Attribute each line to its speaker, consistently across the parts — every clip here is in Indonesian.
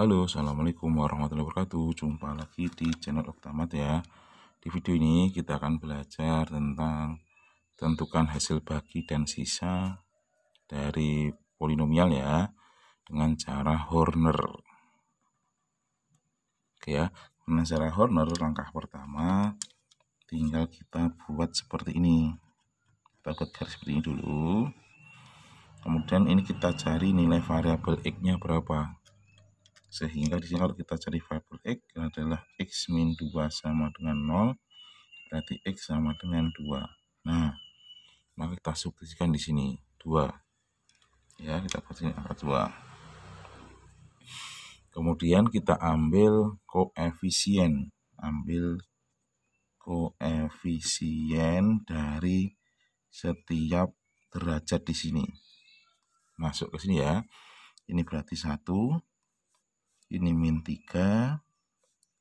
Speaker 1: Halo, Assalamualaikum warahmatullahi wabarakatuh. Jumpa lagi di channel Oktamat ya. Di video ini kita akan belajar tentang tentukan hasil bagi dan sisa dari polinomial ya dengan cara Horner. Oke ya, dengan cara Horner langkah pertama tinggal kita buat seperti ini. Kita buat garis seperti ini dulu. Kemudian ini kita cari nilai variabel x-nya berapa sehingga di sini kalau kita cari variabel x adalah x min 2 sama dengan 0 berarti x sama dengan 2 nah maka kita substitusikan di sini 2 ya kita buat sini angka 2 kemudian kita ambil koefisien ambil koefisien dari setiap derajat di sini masuk ke sini ya ini berarti 1 ini min 3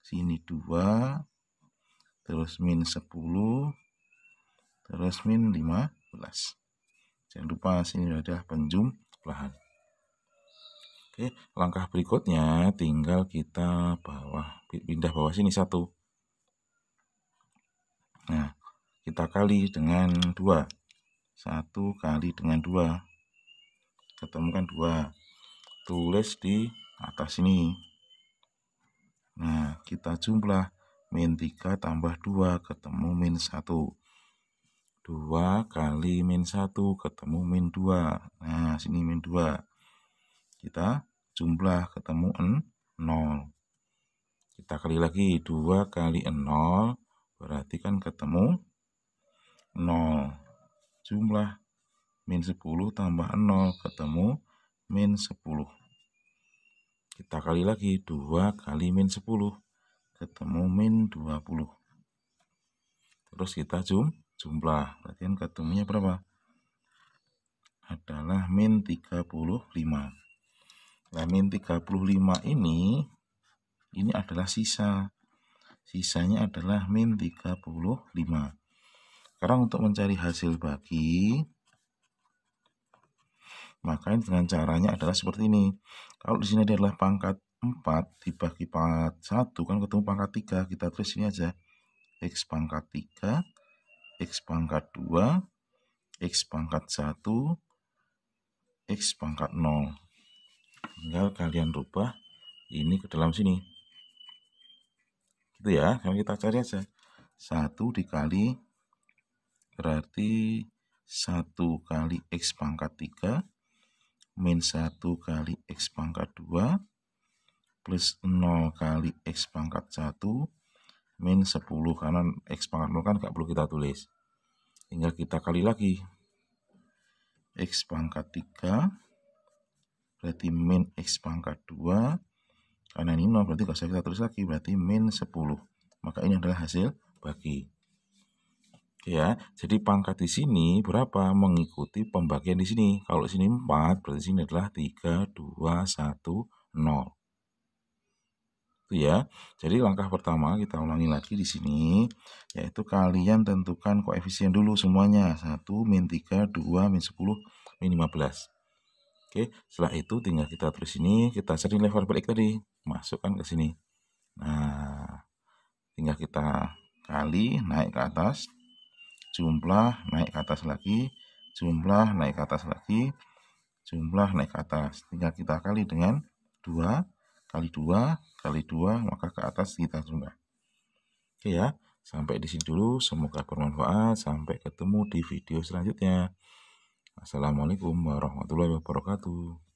Speaker 1: sini 2 terus min 10 terus min 15 jangan lupa sini ada penjumlahan Oke, langkah berikutnya tinggal kita bawah pindah bawah sini 1. Nah, kita kali dengan 2. 1 kali dengan 2. Ketemukan 2. Tulis di atas ini. Nah, kita jumlah min 3 tambah 2 ketemu min 1. 2 kali min 1 ketemu min 2. Nah, sini min 2. Kita jumlah ketemu 0. Kita kali lagi 2 kali 0 berarti kan ketemu 0. Jumlah min 10 tambah 0 ketemu min 10. Kita kali lagi 2 kali min 10. Ketemu min 20. Terus kita zoom jumlah. Berarti kan ketemunya berapa? Adalah min 35. Nah, min 35 ini, ini adalah sisa. Sisanya adalah min 35. Sekarang untuk mencari hasil bagi, maka dengan caranya adalah seperti ini kalau di sini adalah pangkat 4 dibagi pangkat 1 kan ketemu pangkat 3 kita tulis ini aja x pangkat 3 x pangkat 2 x pangkat 1 x pangkat 0 tinggal kalian rubah ini ke dalam sini gitu ya kalau kita cari aja 1 dikali berarti 1 kali x pangkat 3 min 1 kali X pangkat 2 plus 0 kali X pangkat 1 min 10 karena X pangkat 0 kan gak perlu kita tulis tinggal kita kali lagi X pangkat 3 berarti min X pangkat 2 karena ini 0 berarti gak usah kita tulis lagi berarti min 10 maka ini adalah hasil bagi ya. Jadi pangkat di sini berapa? Mengikuti pembagian di sini. Kalau di sini 4, berarti di sini adalah 3 2 1 0. Itu ya. Jadi langkah pertama kita ulangi lagi di sini yaitu kalian tentukan koefisien dulu semuanya. 1 min 3, 2 min 10, min 15. Oke, setelah itu tinggal kita tulis ini, kita cari level balik tadi, masukkan ke sini. Nah, tinggal kita kali naik ke atas jumlah naik ke atas lagi, jumlah naik ke atas lagi, jumlah naik ke atas. Tinggal kita kali dengan 2 kali 2 kali 2 maka ke atas kita jumlah. Oke ya, sampai di sini dulu. Semoga bermanfaat. Sampai ketemu di video selanjutnya. Assalamualaikum warahmatullahi wabarakatuh.